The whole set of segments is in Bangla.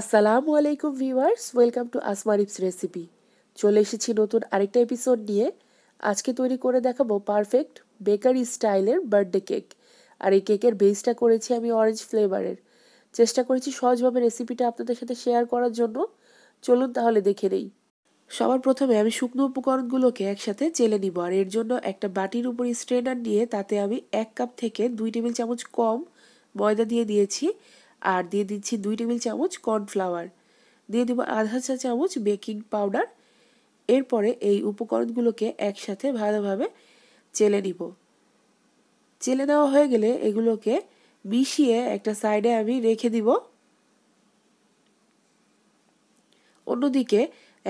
আসসালামু আলাইকুম ভিউয়ার্স ওয়েলকাম টু আসমারিপস রেসিপি চলে এসেছি নতুন আরেকটা এপিসোড নিয়ে আজকে তৈরি করে দেখাবো পারফেক্ট বেকারি স্টাইলের বার্থডে কেক আর এই কেকের বেসটা করেছি আমি অরেঞ্জ ফ্লেভারের চেষ্টা করেছি সহজভাবে রেসিপিটা আপনাদের সাথে শেয়ার করার জন্য চলুন তাহলে দেখে নেই সবার প্রথমে আমি শুকনো উপকরণগুলোকে একসাথে চেলে নিব আর এর জন্য একটা বাটির উপর স্ট্রেনার নিয়ে তাতে আমি এক কাপ থেকে দুই টেবিল চামচ কম ময়দা দিয়ে দিয়েছি আর দিয়ে দিচ্ছি দুই টেবিল চামচ কর্নফ্লাওয়ার দিয়ে দেবো আধা চা চামচ বেকিং পাউডার এরপরে এই উপকরণগুলোকে একসাথে ভালোভাবে চেলে নিব চেলে দেওয়া হয়ে গেলে এগুলোকে মিশিয়ে একটা সাইডে আমি রেখে দিব অন্যদিকে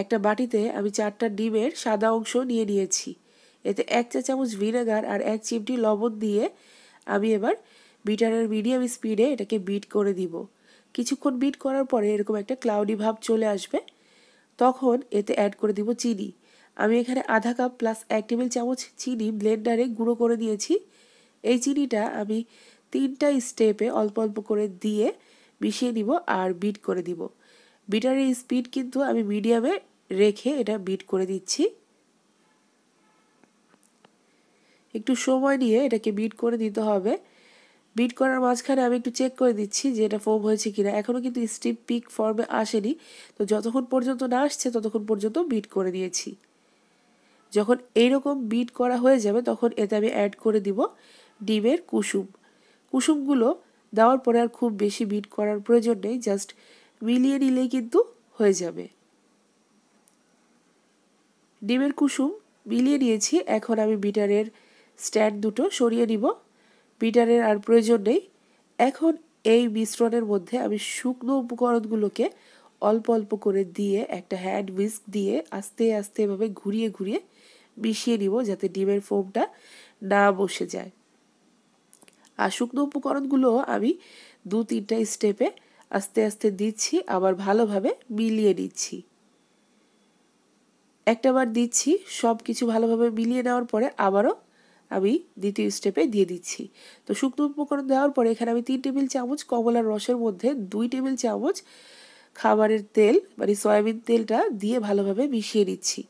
একটা বাটিতে আমি চারটা ডিমের সাদা অংশ নিয়ে নিয়েছি এতে এক চা চামচ ভিনেগার আর এক চিমটি লবণ দিয়ে আমি এবার বিটারের মিডিয়াম স্পিডে এটাকে বিট করে দিব কিছুক্ষণ বিট করার পরে এরকম একটা ক্লাউডি ভাব চলে আসবে তখন এতে অ্যাড করে দিব চিনি আমি এখানে আধা কাপ প্লাস এক টেবিল চামচ চিনি ব্লেন্ডারে গুঁড়ো করে দিয়েছি এই চিনিটা আমি তিনটা স্টেপে অল্প অল্প করে দিয়ে মিশিয়ে নিব আর বিট করে দিব বিটারের স্পিড কিন্তু আমি মিডিয়ামে রেখে এটা বিট করে দিচ্ছি একটু সময় নিয়ে এটাকে বিট করে দিতে হবে বিট করার মাঝখানে আমি একটু চেক করে দিচ্ছি যে এটা ফোম হয়েছে কিনা এখনও কিন্তু স্টিপ পিক ফর্মে আসেনি তো যতক্ষণ পর্যন্ত না আসছে ততক্ষণ পর্যন্ত বিট করে দিয়েছি যখন এইরকম বিট করা হয়ে যাবে তখন এতে আমি অ্যাড করে দিব ডিমের কুসুম কুসুমগুলো দেওয়ার পরে আর খুব বেশি বিট করার প্রয়োজন নেই জাস্ট মিলিয়ে নিলেই কিন্তু হয়ে যাবে ডিমের কুসুম মিলিয়ে নিয়েছি এখন আমি বিটারের স্ট্যান্ড দুটো সরিয়ে নিব বিটারের আর প্রয়োজন নেই এখন এই মিশ্রণের মধ্যে আমি শুকনো উপকরণগুলোকে অল্প অল্প করে দিয়ে একটা হ্যান্ড মিস্ক দিয়ে আস্তে আস্তে এভাবে ঘুরিয়ে ঘুরিয়ে মিশিয়ে নিব যাতে ডিমের ফোমটা না বসে যায় আর শুকনো উপকরণগুলো আমি দু তিনটা স্টেপে আস্তে আস্তে দিচ্ছি আবার ভালোভাবে মিলিয়ে নিচ্ছি একটাবার দিচ্ছি সব কিছু ভালোভাবে মিলিয়ে নেওয়ার পরে আবারও আমি দ্বিতীয় স্টেপে দিয়ে দিচ্ছি তো শুকনো উপকরণ দেওয়ার পরে এখানে আমি তিন টেবিল চামচ কমলার রসের মধ্যে দুই টেবিল চামচ খাবারের তেল মানে সয়াবিন তেলটা দিয়ে ভালোভাবে মিশিয়ে নিচ্ছি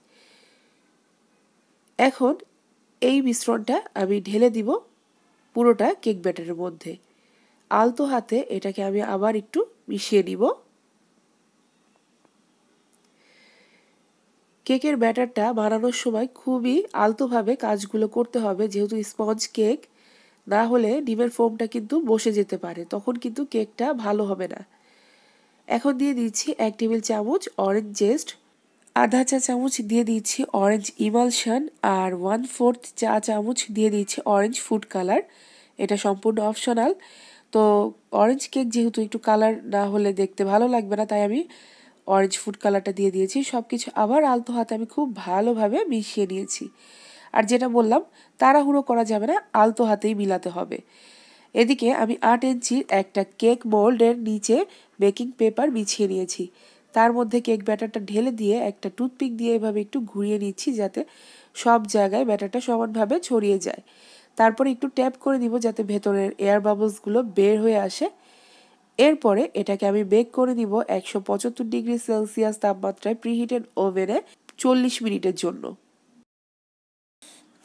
এখন এই মিশ্রণটা আমি ঢেলে দিব পুরোটা কেক ব্যাটারের মধ্যে আলতো হাতে এটাকে আমি আবার একটু মিশিয়ে নিব কেকের ব্যাটারটা বানানোর সময় খুবই আলতোভাবে কাজগুলো করতে হবে যেহেতু স্পঞ্জ কেক না হলে ডিমের ফোমটা কিন্তু বসে যেতে পারে তখন কিন্তু কেকটা ভালো হবে না এখন দিয়ে দিচ্ছি এক টেবিল চামচ অরেঞ্জ জেস্ট আধা চা চামচ দিয়ে দিচ্ছি অরেঞ্জ ইমালশন আর ওয়ান ফোর্থ চা চামচ দিয়ে দিচ্ছি অরেঞ্জ ফুড কালার এটা সম্পূর্ণ অপশনাল তো অরেঞ্জ কেক যেহেতু একটু কালার না হলে দেখতে ভালো লাগবে না তাই আমি অরেঞ্জ ফুড কালারটা দিয়ে দিয়েছি সব কিছু আবার আলতো হাতে আমি খুব ভালোভাবে মিশিয়ে নিয়েছি আর যেটা বললাম তাড়াহুড়ো করা যাবে না আলতো হাতেই মিলাতে হবে এদিকে আমি আট ইঞ্চির একটা কেক মোল্ডের নিচে বেকিং পেপার বিছিয়ে নিয়েছি তার মধ্যে কেক ব্যাটারটা ঢেলে দিয়ে একটা টুথপিক দিয়ে এভাবে একটু ঘুরিয়ে নিচ্ছি যাতে সব জায়গায় ব্যাটারটা সমানভাবে ছড়িয়ে যায় তারপরে একটু ট্যাপ করে দিব যাতে ভেতরের এয়ার বাবলসগুলো বের হয়ে আসে এরপরে এটাকে আমি বেক করে দিব একশো পঁচাত্তর ডিগ্রি সেলসিয়াস তাপমাত্রায় প্রিহিটেড ওভেনে চল্লিশ মিনিটের জন্য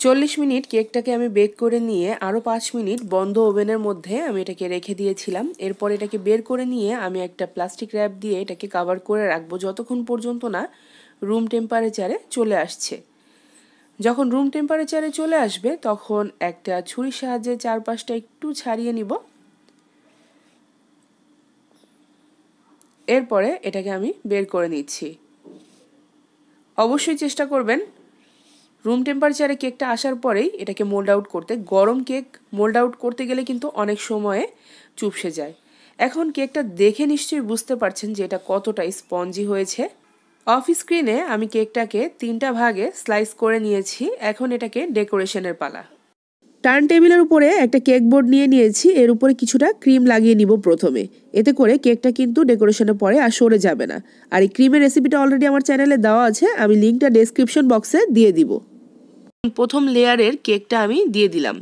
চল্লিশ মিনিট কেকটাকে আমি বেক করে নিয়ে আরও পাঁচ মিনিট বন্ধ ওভেনের মধ্যে আমি এটাকে রেখে দিয়েছিলাম এরপর এটাকে বের করে নিয়ে আমি একটা প্লাস্টিক র্যাপ দিয়ে এটাকে কাভার করে রাখবো যতক্ষণ পর্যন্ত না রুম টেম্পারেচারে চলে আসছে যখন রুম টেম্পারেচারে চলে আসবে তখন একটা ছুরির সাহায্যে চারপাশটা একটু ছাড়িয়ে নিব এরপরে এটাকে আমি বের করে নিচ্ছি অবশ্যই চেষ্টা করবেন রুম টেম্পারেচারে কেকটা আসার পরেই এটাকে মোল্ড আউট করতে গরম কেক মোল্ড আউট করতে গেলে কিন্তু অনেক সময়ে চুপসে যায় এখন কেকটা দেখে নিশ্চয়ই বুঝতে পারছেন যে এটা কতটা স্পঞ্জি হয়েছে অফ স্ক্রিনে আমি কেকটাকে তিনটা ভাগে স্লাইস করে নিয়েছি এখন এটাকে ডেকোরেশনের পালা টার্ন টেবিলের উপরে একটা কেক বোর্ড নিয়ে নিয়েছি এর উপরে কিছুটা ক্রিম লাগিয়ে নিব প্রথমে এতে করে কেকটা কিন্তু ডেকোরেশনে পরে আর সরে যাবে না আর এই ক্রিমের রেসিপিটা অলরেডি আমার চ্যানেলে দেওয়া আছে আমি লিঙ্কটা ডেসক্রিপশন বক্সে দিয়ে দিব প্রথম লেয়ারের কেকটা আমি দিয়ে দিলাম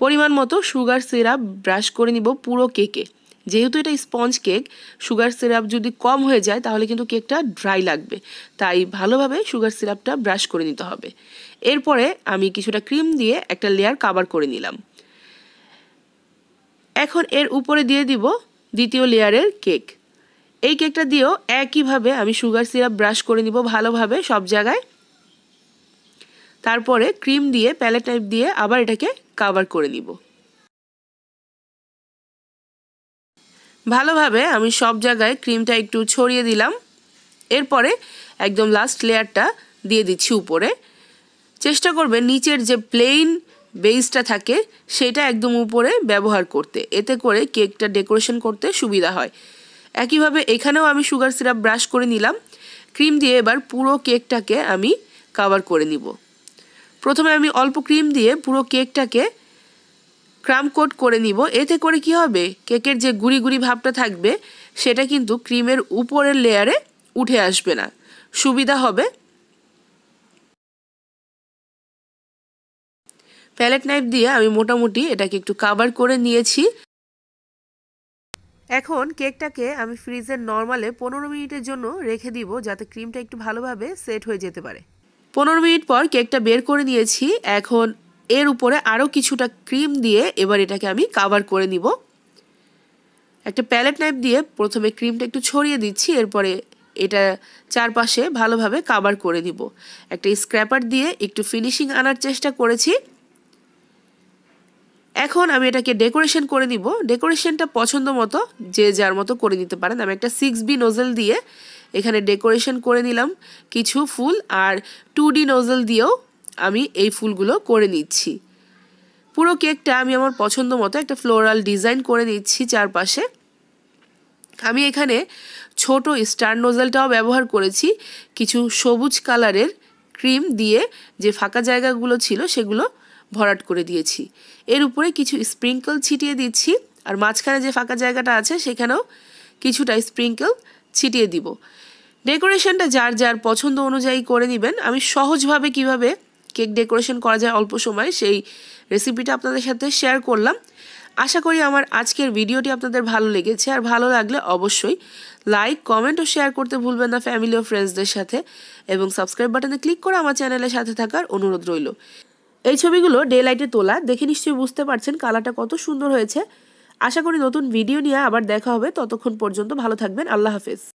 পরিমাণ মতো সুগার সিরাপ ব্রাশ করে নিব পুরো কেকে যেহেতু এটা স্পঞ্জ কেক সুগার সিরাপ যদি কম হয়ে যায় তাহলে কিন্তু কেকটা ড্রাই লাগবে তাই ভালোভাবে সুগার সিরাপটা ব্রাশ করে নিতে হবে এরপরে আমি কিছুটা ক্রিম দিয়ে একটা লেয়ার কাভার করে নিলাম এখন এর উপরে দিয়ে দিব দ্বিতীয় লেয়ারের কেক এই কেকটা দিয়েও একইভাবে আমি সুগার সিরাপ ব্রাশ করে নিব ভালোভাবে সব জায়গায় তারপরে ক্রিম দিয়ে প্যালেট টাইপ দিয়ে আবার এটাকে কাভার করে নিব ভালোভাবে আমি সব জায়গায় ক্রিমটা একটু ছড়িয়ে দিলাম এরপরে একদম লাস্ট লেয়ারটা দিয়ে দিচ্ছি উপরে চেষ্টা করবে নিচের যে প্লেন বেসটা থাকে সেটা একদম উপরে ব্যবহার করতে এতে করে কেকটা ডেকোরেশন করতে সুবিধা হয় একইভাবে এখানেও আমি সুগার সিরাপ ব্রাশ করে নিলাম ক্রিম দিয়ে এবার পুরো কেকটাকে আমি কাভার করে নিব প্রথমে আমি অল্প ক্রিম দিয়ে পুরো কেকটাকে ক্রাম কোট করে নিব এতে করে কি হবে কেকের যে গুড়ি গুড়ি ভাবটা থাকবে সেটা কিন্তু ক্রিমের উপরের লেয়ারে উঠে আসবে না সুবিধা হবে প্যালেট নাইফ দিয়ে আমি মোটামুটি এটাকে একটু কাভার করে নিয়েছি এখন কেকটাকে আমি ফ্রিজের নর্মালে পনেরো মিনিটের জন্য রেখে দিব যাতে ক্রিমটা একটু ভালোভাবে সেট হয়ে যেতে পারে পনেরো মিনিট পর কেকটা বের করে নিয়েছি এখন এর উপরে আরও কিছুটা ক্রিম দিয়ে এবার এটাকে আমি কাভার করে নিব একটা প্যালেট নাইফ দিয়ে প্রথমে ক্রিমটা একটু ছড়িয়ে দিচ্ছি এরপরে এটা চারপাশে ভালোভাবে কাভার করে দিব একটা স্ক্র্যাপার দিয়ে একটু ফিনিশিং আনার চেষ্টা করেছি এখন আমি এটাকে ডেকোরেশন করে নিব ডেকোরেশনটা পছন্দ মতো যে যার মতো করে নিতে পারেন আমি একটা সিক্স বি নোজেল দিয়ে এখানে ডেকোরেশন করে নিলাম কিছু ফুল আর টু ডি নোজেল দিয়েও আমি এই ফুলগুলো করে নিচ্ছি পুরো কেকটা আমি আমার পছন্দ মতো একটা ফ্লোরাল ডিজাইন করে নিচ্ছি চারপাশে আমি এখানে ছোট স্টার নোজেলটাও ব্যবহার করেছি কিছু সবুজ কালারের ক্রিম দিয়ে যে ফাঁকা জায়গাগুলো ছিল সেগুলো ভরাট করে দিয়েছি এর উপরে কিছু স্প্রিঙ্কল ছিটিয়ে দিচ্ছি আর মাঝখানে যে ফাঁকা জায়গাটা আছে সেখানেও কিছুটা স্প্রিঙ্কল ছিটিয়ে দিব ডেকোরেশনটা যার যার পছন্দ অনুযায়ী করে নেবেন আমি সহজভাবে কিভাবে কেক ডেকোরেশন করা যায় অল্প সময় সেই রেসিপিটা আপনাদের সাথে শেয়ার করলাম আশা করি আমার আজকের ভিডিওটি আপনাদের ভালো লেগেছে আর ভালো লাগলে অবশ্যই লাইক কমেন্ট ও শেয়ার করতে ভুলবেন না ফ্যামিলি ও ফ্রেন্ডসদের সাথে এবং সাবস্ক্রাইব বাটনে ক্লিক করে আমার চ্যানেলের সাথে থাকার অনুরোধ রইল এই ছবিগুলো ডে লাইটে তোলা দেখে নিশ্চয়ই বুঝতে পারছেন কালারটা কত সুন্দর হয়েছে আশা করি নতুন ভিডিও নিয়ে আবার দেখা হবে ততক্ষণ পর্যন্ত ভালো থাকবেন আল্লাহ হাফেজ